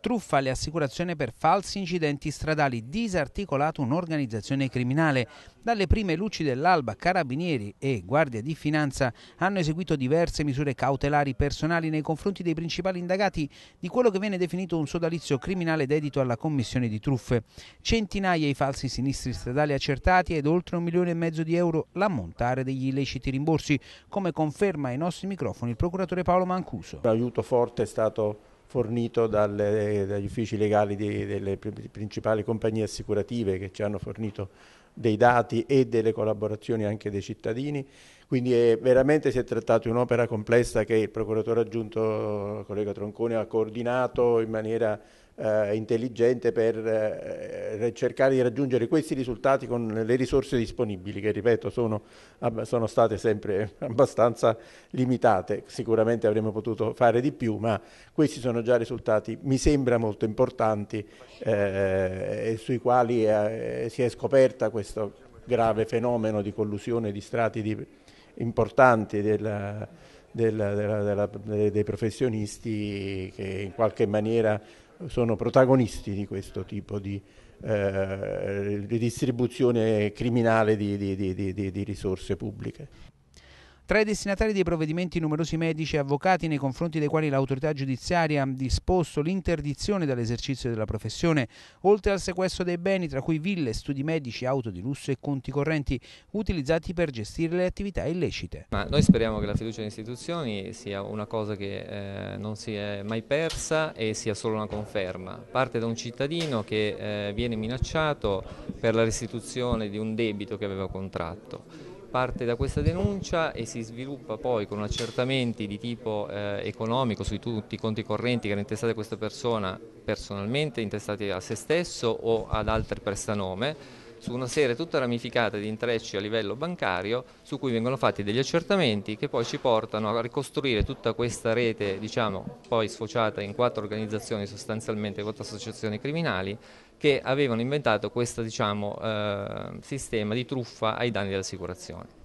truffa alle assicurazioni per falsi incidenti stradali, disarticolato un'organizzazione criminale. Dalle prime luci dell'alba, carabinieri e guardia di finanza hanno eseguito diverse misure cautelari personali nei confronti dei principali indagati di quello che viene definito un sodalizio criminale dedito alla commissione di truffe. Centinaia i falsi sinistri stradali accertati ed oltre un milione e mezzo di euro l'ammontare degli illeciti rimborsi, come conferma ai nostri microfoni il procuratore Paolo Mancuso. L'aiuto forte è stato fornito dalle, dagli uffici legali di, delle principali compagnie assicurative che ci hanno fornito dei dati e delle collaborazioni anche dei cittadini. Quindi è, veramente si è trattato di un'opera complessa che il procuratore aggiunto, eh, collega Troncone, ha coordinato in maniera eh, intelligente per eh, eh, cercare di raggiungere questi risultati con le risorse disponibili, che ripeto sono, sono state sempre abbastanza limitate. Sicuramente avremmo potuto fare di più, ma questi sono già risultati, mi sembra, molto importanti eh, e sui quali eh, si è scoperta questa questo grave fenomeno di collusione di strati di, importanti della, della, della, dei professionisti che in qualche maniera sono protagonisti di questo tipo di eh, ridistribuzione criminale di, di, di risorse pubbliche. Tra i destinatari dei provvedimenti numerosi medici e avvocati nei confronti dei quali l'autorità giudiziaria ha disposto l'interdizione dall'esercizio della professione, oltre al sequestro dei beni tra cui ville, studi medici, auto di lusso e conti correnti utilizzati per gestire le attività illecite. Ma noi speriamo che la fiducia delle istituzioni sia una cosa che eh, non si è mai persa e sia solo una conferma. Parte da un cittadino che eh, viene minacciato per la restituzione di un debito che aveva contratto parte da questa denuncia e si sviluppa poi con accertamenti di tipo eh, economico su tutti i conti correnti che erano intestati a questa persona personalmente, intestati a se stesso o ad altri prestanome su una serie tutta ramificata di intrecci a livello bancario su cui vengono fatti degli accertamenti che poi ci portano a ricostruire tutta questa rete, diciamo, poi sfociata in quattro organizzazioni sostanzialmente, quattro associazioni criminali che avevano inventato questo diciamo, eh, sistema di truffa ai danni dell'assicurazione.